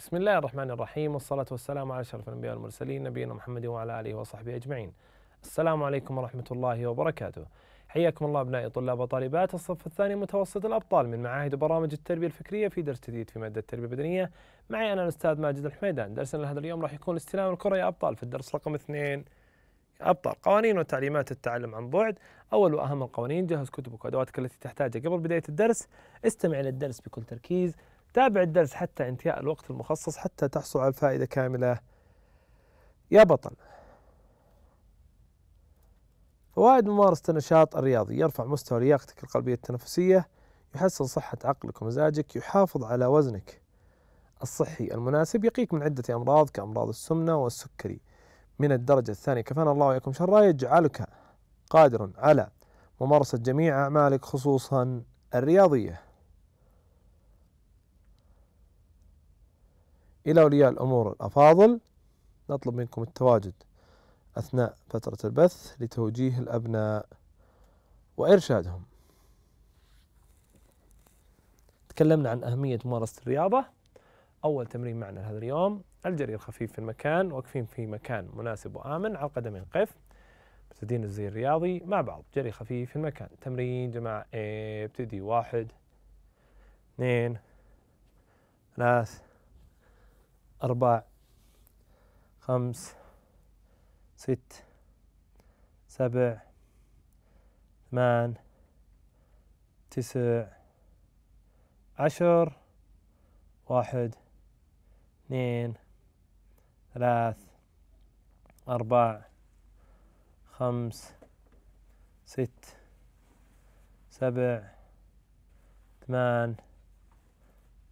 بسم الله الرحمن الرحيم والصلاة والسلام على أشرف الأنبياء والمرسلين نبينا محمد وعلى آله وصحبه أجمعين. السلام عليكم ورحمة الله وبركاته. حياكم الله أبنائي طلاب وطالبات الصف الثاني متوسط الأبطال من معاهد برامج التربية الفكرية في درس جديد في مادة التربية البدنية. معي أنا الأستاذ ماجد الحميدان. درسنا لهذا اليوم راح يكون استلام الكرة يا أبطال في الدرس رقم اثنين. أبطال قوانين وتعليمات التعلم عن بعد أول وأهم القوانين جهز كتبك وأدواتك التي تحتاجها قبل بداية الدرس استمع إلى الدرس بكل تركيز تابع الدرس حتى انتهاء الوقت المخصص حتى تحصل على الفائدة كاملة يا بطل فوائد ممارسة النشاط الرياضي يرفع مستوى لياقتك القلبية التنفسية يحسن صحة عقلك ومزاجك يحافظ على وزنك الصحي المناسب يقيك من عدة أمراض كأمراض السمنة والسكري من الدرجة الثانية كفانا الله وإياكم شرا يجعلك قادرا على ممارسة جميع أعمالك خصوصا الرياضية إلى أولياء الأمور الأفاضل نطلب منكم التواجد أثناء فترة البث لتوجيه الأبناء وإرشادهم تكلمنا عن أهمية ممارسة الرياضة أول تمرين معنا هذا اليوم الجري الخفيف في المكان واقفين في مكان مناسب وآمن على قدمين قف مبتدئين الزي الرياضي مع بعض جري خفيف في المكان تمرين جماعة ابتدي واحد اثنين ثلاث أربع خمس ست سبع ثمان تسع عشر واحد اثنين ثلاث أربع خمس ست سبع ثمان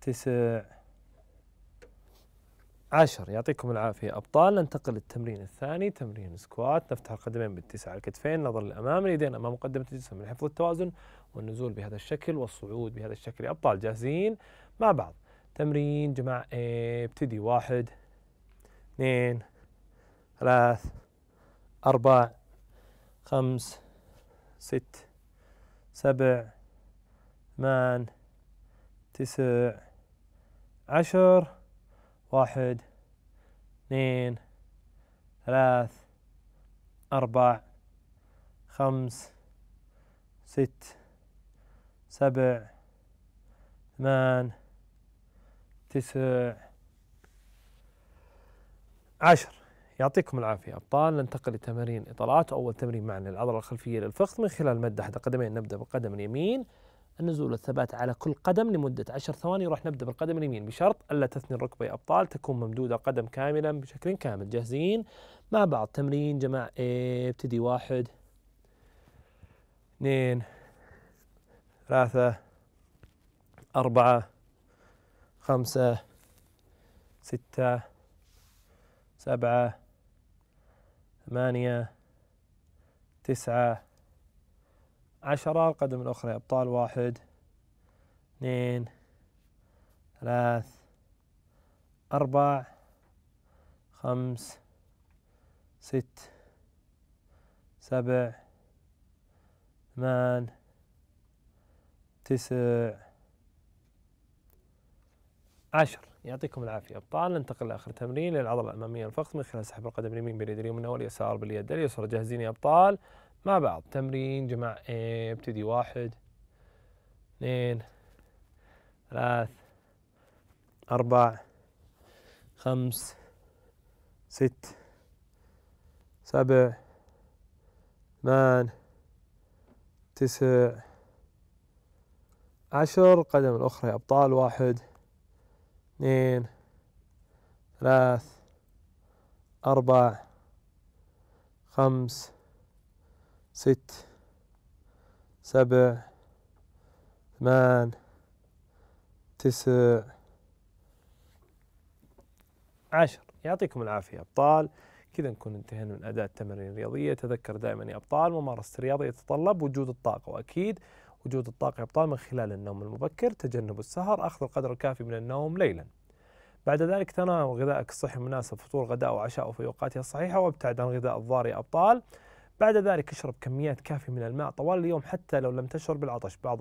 تسع عشر يعطيكم العافية أبطال ننتقل للتمرين الثاني تمرين سكوات نفتح القدمين بالتسعة الكتفين نظر للأمام اليدين أمام مقدمة الجسم لحفظ التوازن والنزول بهذا الشكل والصعود بهذا الشكل يا أبطال جاهزين مع بعض تمرين جماعة ابتدي واحد اثنين ثلاث أربع خمس ست سبع ثمان تسع عشر واحد اثنين ثلاث أربع خمس ست سبع ثمان تسع عشر يعطيكم العافية أبطال ننتقل لتمارين إطالات أول تمرين معنا العضلة الخلفية للفخذ من خلال مد أحد القدمين نبدأ بالقدم اليمين النزول والثبات على كل قدم لمدة عشر ثواني راح نبدأ بالقدم اليمين بشرط ألا تثني الركبة يا أبطال تكون ممدودة قدم كاملا بشكل كامل جاهزين مع بعض تمرين جماعة ابتدي واحد اثنين ثلاثة أربعة خمسة ستة سبعة ثمانية تسعة عشرة القدم الأخرى أبطال واحد اثنين ثلاث أربع خمس ست سبع ثمان تسع عشر يعطيكم العافية أبطال ننتقل لآخر تمرين للعضلة الأمامية الفخذ من خلال سحب القدم اليمين باليد اليمنى واليسار باليد اليسرى جاهزين يا أبطال مع بعض تمرين جمع ايه ابتدي واحد اثنين ثلاث أربع خمس ست سبع ثمان تسع عشر قدم الأخرى يا أبطال واحد اثنين ثلاث أربع خمس ست سبع ثمان تسع عشر يعطيكم العافية أبطال كذا نكون انتهينا من أداء التمارين الرياضية تذكر دائما يا أبطال ممارسة الرياضة يتطلب وجود الطاقة وأكيد وجود الطاقة يا أبطال من خلال النوم المبكر تجنب السهر أخذ القدر الكافي من النوم ليلا بعد ذلك تناول غذائك الصحي المناسب فطور غداء وعشاء وفي أوقاتها الصحيحة وابتعد عن غذاء الضار يا أبطال بعد ذلك اشرب كميات كافية من الماء طوال اليوم حتى لو لم تشعر بالعطش بعض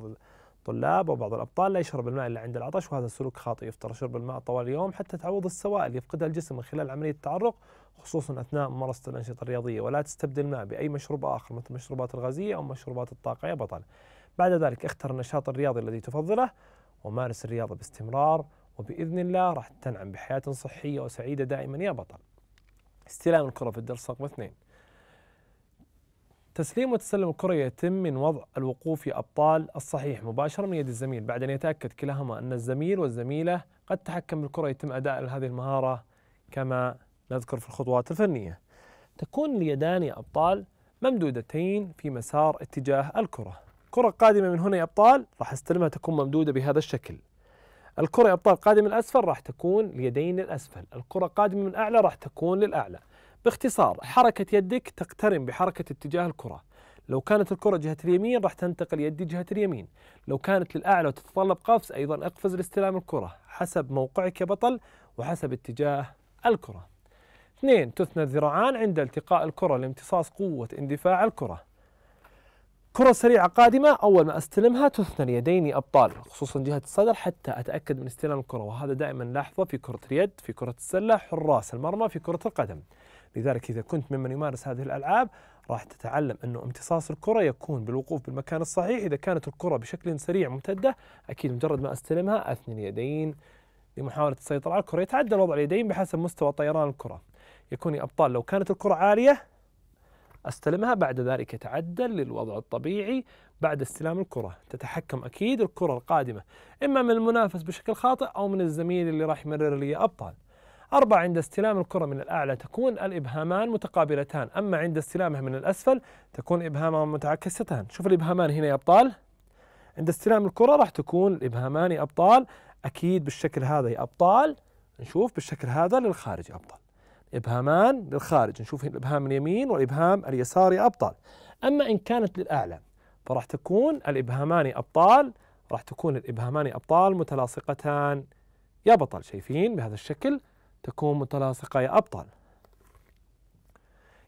الطلاب وبعض الأبطال لا يشرب الماء إلا عند العطش وهذا سلوك خاطئ يفطر شرب الماء طوال اليوم حتى تعوض السوائل يفقدها الجسم من خلال عملية التعرق خصوصا أثناء ممارسة الأنشطة الرياضية ولا تستبدل الماء بأي مشروب آخر مثل المشروبات الغازية أو مشروبات الطاقة يا بطل بعد ذلك اختر النشاط الرياضي الذي تفضله ومارس الرياضة باستمرار وبإذن الله راح تنعم بحياة صحية وسعيدة دائما يا بطل استلام الكرة في الدرس رقم اثنين تسليم وتسلم الكرة يتم من وضع الوقوف أبطال الصحيح مباشرة من يد الزميل بعد أن يتأكد كلاهما أن الزميل والزميلة قد تحكم بالكرة يتم أداء هذه المهارة كما نذكر في الخطوات الفنية تكون اليدان يا أبطال ممدودتين في مسار اتجاه الكرة كرة قادمة من هنا يا أبطال راح استلمها تكون ممدودة بهذا الشكل الكرة يا أبطال قادمة من الأسفل راح تكون اليدين للأسفل الكرة قادمة من أعلى راح تكون للأعلى باختصار حركة يدك تقترن بحركة اتجاه الكرة لو كانت الكرة جهة اليمين راح تنتقل يدي جهة اليمين لو كانت للأعلى وتتطلب قفز أيضا أقفز لاستلام الكرة حسب موقعك يا بطل وحسب اتجاه الكرة اثنين تثنى الذراعان عند التقاء الكرة لامتصاص قوة اندفاع الكرة كرة سريعة قادمة أول ما أستلمها تثنى اليدين أبطال خصوصا جهة الصدر حتى أتأكد من استلام الكرة وهذا دائما لاحظه في كرة اليد في كرة السلة حراس المرمى في كرة القدم لذلك إذا كنت ممن يمارس هذه الألعاب راح تتعلم أنه امتصاص الكرة يكون بالوقوف بالمكان الصحيح إذا كانت الكرة بشكل سريع ممتدة أكيد مجرد ما أستلمها أثني اليدين لمحاولة السيطرة على الكرة يتعدل وضع اليدين بحسب مستوى طيران الكرة يكون يا أبطال لو كانت الكرة عالية استلمها بعد ذلك يتعدل للوضع الطبيعي بعد استلام الكرة تتحكم أكيد الكرة القادمة إما من المنافس بشكل خاطئ أو من الزميل اللي راح يمرر لي أبطال أربعة عند استلام الكرة من الأعلى تكون الإبهامان متقابلتان أما عند استلامها من الأسفل تكون إبهامان متعكستان شوف الإبهامان هنا يا أبطال عند استلام الكرة راح تكون الإبهامان يا أبطال أكيد بالشكل هذا يا أبطال نشوف بالشكل هذا للخارج يا أبطال إبهامان للخارج نشوف الإبهام اليمين والإبهام اليسار يا أبطال أما إن كانت للأعلى فراح تكون الإبهامان أبطال راح تكون الإبهامان أبطال متلاصقتان يا بطل شايفين بهذا الشكل تكون متلاصقة يا أبطال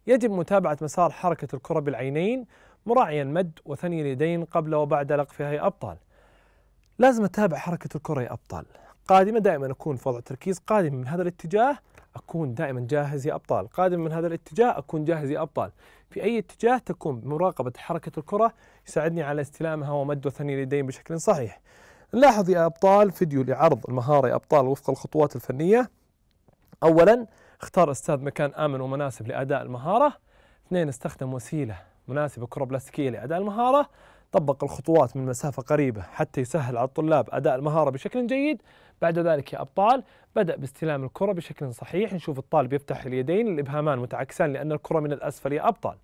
يجب متابعة مسار حركة الكرة بالعينين مراعيا مد وثني اليدين قبل وبعد لقفها يا أبطال لازم أتابع حركة الكرة يا أبطال قادمة دائما أكون في وضع تركيز قادمة من هذا الاتجاه أكون دائما جاهز يا أبطال قادمة من هذا الاتجاه أكون جاهز يا أبطال في أي اتجاه تكون مراقبة حركة الكرة يساعدني على استلامها ومد وثني اليدين بشكل صحيح نلاحظ يا أبطال فيديو لعرض المهارة يا أبطال وفق الخطوات الفنية أولا اختار أستاذ مكان آمن ومناسب لأداء المهارة اثنين استخدم وسيلة مناسبة كرة بلاستيكية لأداء المهارة طبق الخطوات من مسافة قريبة حتى يسهل على الطلاب أداء المهارة بشكل جيد بعد ذلك يا أبطال بدأ باستلام الكرة بشكل صحيح نشوف الطالب يفتح اليدين الإبهامان متعكسان لأن الكرة من الأسفل يا أبطال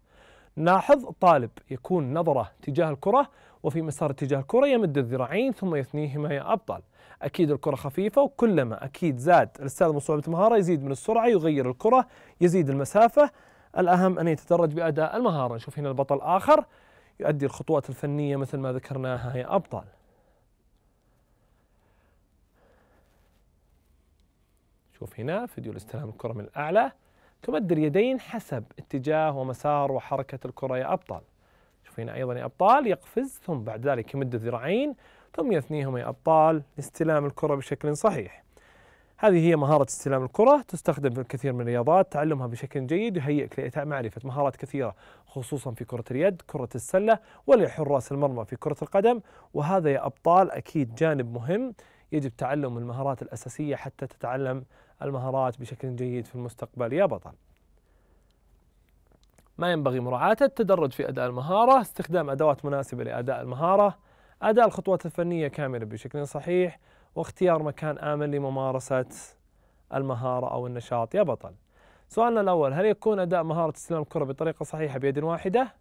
ناحظ طالب يكون نظره تجاه الكرة وفي مسار اتجاه الكرة يمد الذراعين ثم يثنيهما يا أبطال أكيد الكرة خفيفة وكلما أكيد زاد الأستاذ من صعوبة المهارة يزيد من السرعة يغير الكرة يزيد المسافة الأهم أن يتدرج بأداء المهارة نشوف هنا البطل آخر يؤدي الخطوات الفنية مثل ما ذكرناها يا أبطال شوف هنا فيديو لاستلام الكرة من الأعلى تمد اليدين حسب اتجاه ومسار وحركة الكرة يا أبطال شوف هنا أيضا يا أبطال يقفز ثم بعد ذلك يمد الذراعين ثم يثنيهم يا أبطال لاستلام الكرة بشكل صحيح هذه هي مهارة استلام الكرة تستخدم في الكثير من الرياضات تعلمها بشكل جيد يهيئك لإتاء معرفة مهارات كثيرة خصوصا في كرة اليد كرة السلة ولحراس المرمى في كرة القدم وهذا يا أبطال أكيد جانب مهم يجب تعلم المهارات الأساسية حتى تتعلم المهارات بشكل جيد في المستقبل يا بطل ما ينبغي مراعاته التدرج في أداء المهارة استخدام أدوات مناسبة لأداء المهارة أداء الخطوات الفنية كاملة بشكل صحيح واختيار مكان آمن لممارسة المهارة أو النشاط يا بطل سؤالنا الأول هل يكون أداء مهارة استلام الكرة بطريقة صحيحة بيد واحدة؟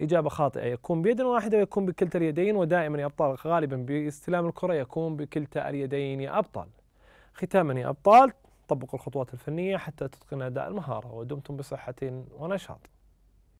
إجابة خاطئة يكون بيد واحدة ويكون بكلتا اليدين ودائما يا أبطال غالبا باستلام الكرة يكون بكلتا اليدين يا أبطال ختاما يا أبطال طبقوا الخطوات الفنية حتى تتقن أداء المهارة ودمتم بصحة ونشاط